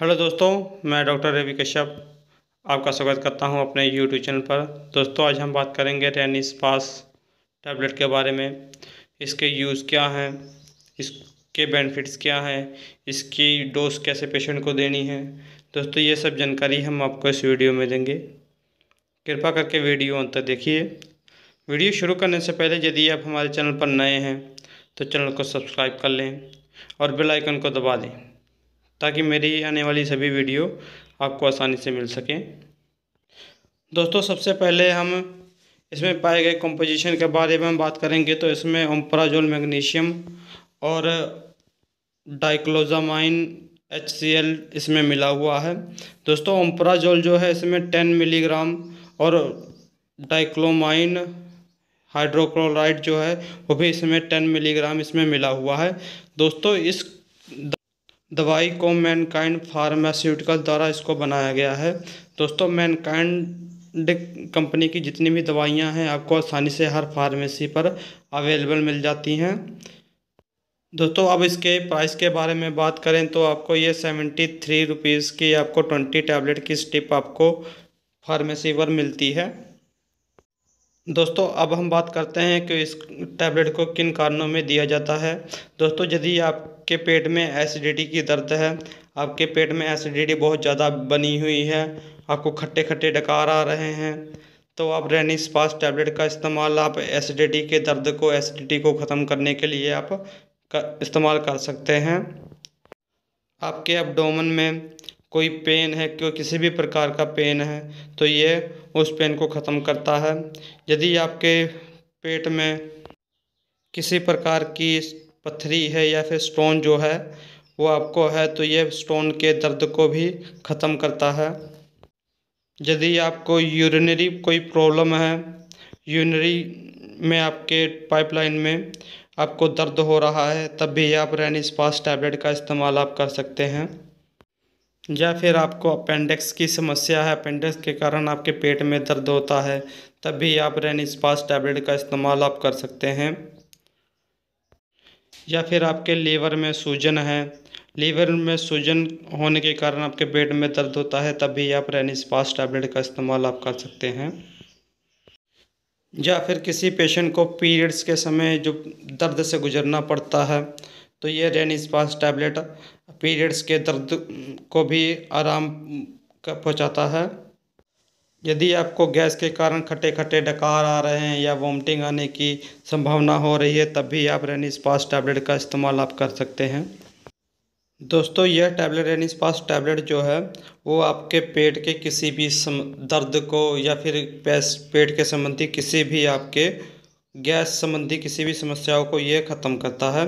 hello दोस्तों मैं doctor Ravi Kashyap आपका स्वागत करता हूं अपने यूट्यूब चैनल पर दोस्तों आज हम बात करेंगे टेनिस पास टैबलेट के बारे में इसके यूज़ क्या हैं इसके बेनिफिट्स क्या हैं इसकी डोज कैसे पेशेंट को देनी है दोस्तों ये सब जानकारी हम आपको इस वीडियो में देंगे कृपा करके वीडियो अंत तक देखिए वीडियो शुरू करने से पहले यदि आप हमारे चैनल पर नए हैं तो चैनल को सब्सक्राइब कर लें और बेल आइकन को दबा दें ताकि मेरी आने वाली सभी वीडियो आपको आसानी से मिल सकें दोस्तों सबसे पहले हम इसमें पाए गए कंपोजिशन के बारे में हम बात करेंगे तो इसमें ओम्पराजोल मैग्नीशियम और डाइक्लोजामाइन एच सी एल इसमें मिला हुआ है दोस्तों ओम्पराजोल जो है इसमें टेन मिलीग्राम और डाइक्लोमाइन हाइड्रोक्लोराइड जो है वो भी इसमें टेन मिलीग्राम इसमें मिला हुआ है दोस्तों इस दवाई को मैनकाइंड फार्मास्यूटिकल द्वारा इसको बनाया गया है दोस्तों मैनकाइंड कंपनी की जितनी भी दवाइयां हैं आपको आसानी से हर फार्मेसी पर अवेलेबल मिल जाती हैं दोस्तों अब इसके प्राइस के बारे में बात करें तो आपको ये सेवेंटी थ्री रुपीज़ की आपको ट्वेंटी टैबलेट की स्टिप आपको फार्मेसी पर मिलती है दोस्तों अब हम बात करते हैं कि इस टैबलेट को किन कारणों में दिया जाता है दोस्तों यदि आपके पेट में एसिडिटी की दर्द है आपके पेट में एसिडिटी बहुत ज़्यादा बनी हुई है आपको खट्टे खट्टे डकार आ रहे हैं तो आप रेनिस पास टैबलेट का इस्तेमाल आप एसिडिटी के दर्द को एसिडिटी को ख़त्म करने के लिए आप कर, इस्तेमाल कर सकते हैं आपके अब में कोई पेन है कोई किसी भी प्रकार का पेन है तो ये उस पेन को ख़त्म करता है यदि आपके पेट में किसी प्रकार की पथरी है या फिर स्टोन जो है वो आपको है तो ये स्टोन के दर्द को भी ख़त्म करता है यदि आपको यूरिनरी कोई प्रॉब्लम है यूरिनरी में आपके पाइपलाइन में आपको दर्द हो रहा है तब भी आप रेनिस्पास टैबलेट का इस्तेमाल आप कर सकते हैं या फिर आपको अपेंडिक्स की समस्या है अपेंडिक्स के कारण आपके पेट में दर्द होता है तब भी आप रेनिस्पास टैबलेट का इस्तेमाल आप कर सकते हैं या फिर आपके लीवर में सूजन है लीवर में सूजन होने के कारण आपके पेट में दर्द होता है तब भी आप रेनिस्पास टैबलेट का इस्तेमाल आप कर सकते हैं या फिर किसी पेशेंट को पीरियड्स के समय जो दर्द से गुजरना पड़ता है तो ये रेनिस्पास टैबलेट पीरियड्स के दर्द को भी आराम पहुँचाता है यदि आपको गैस के कारण खट्टे खट्टे डकार आ रहे हैं या वॉमिटिंग आने की संभावना हो रही है तब भी आप रेनिस पास टैबलेट का इस्तेमाल आप कर सकते हैं दोस्तों यह टैबलेट रेनिस पास टैबलेट जो है वो आपके पेट के किसी भी सम दर्द को या फिर पेट के संबंधी किसी भी आपके गैस संबंधी किसी भी समस्याओं को ये ख़त्म करता है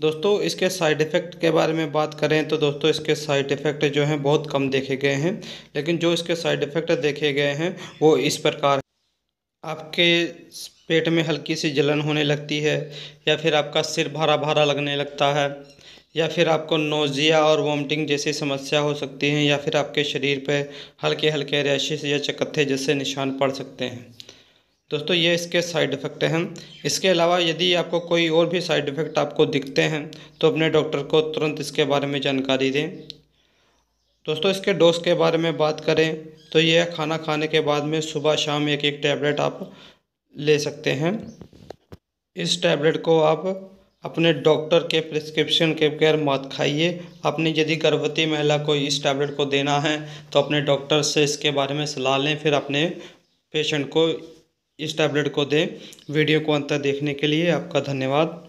दोस्तों इसके साइड इफ़ेक्ट के बारे में बात करें तो दोस्तों इसके साइड इफ़ेक्ट जो हैं बहुत कम देखे गए हैं लेकिन जो इसके साइड इफ़ेक्ट देखे गए हैं वो इस प्रकार आपके पेट में हल्की सी जलन होने लगती है या फिर आपका सिर भरा भरा लगने लगता है या फिर आपको नोज़िया और वॉमटिंग जैसी समस्या हो सकती है या फिर आपके शरीर पर हल्के हल्के रैशेस या चकत्थे जैसे निशान पड़ सकते हैं दोस्तों ये इसके साइड इफ़ेक्ट हैं इसके अलावा यदि आपको कोई और भी साइड इफ़ेक्ट आपको दिखते हैं तो अपने डॉक्टर को तुरंत इसके बारे में जानकारी दें दोस्तों इसके डोज के बारे में बात करें तो यह खाना खाने के बाद में सुबह शाम एक एक टैबलेट आप ले सकते हैं इस टैबलेट को आप अपने डॉक्टर के प्रिस्क्रिप्शन के बगैर मत खाइए अपनी यदि गर्भवती महिला को इस टैबलेट को देना है तो अपने डॉक्टर से इसके बारे में सलाह लें फिर अपने पेशेंट को इस टैबलेट को दें वीडियो को अंत तक देखने के लिए आपका धन्यवाद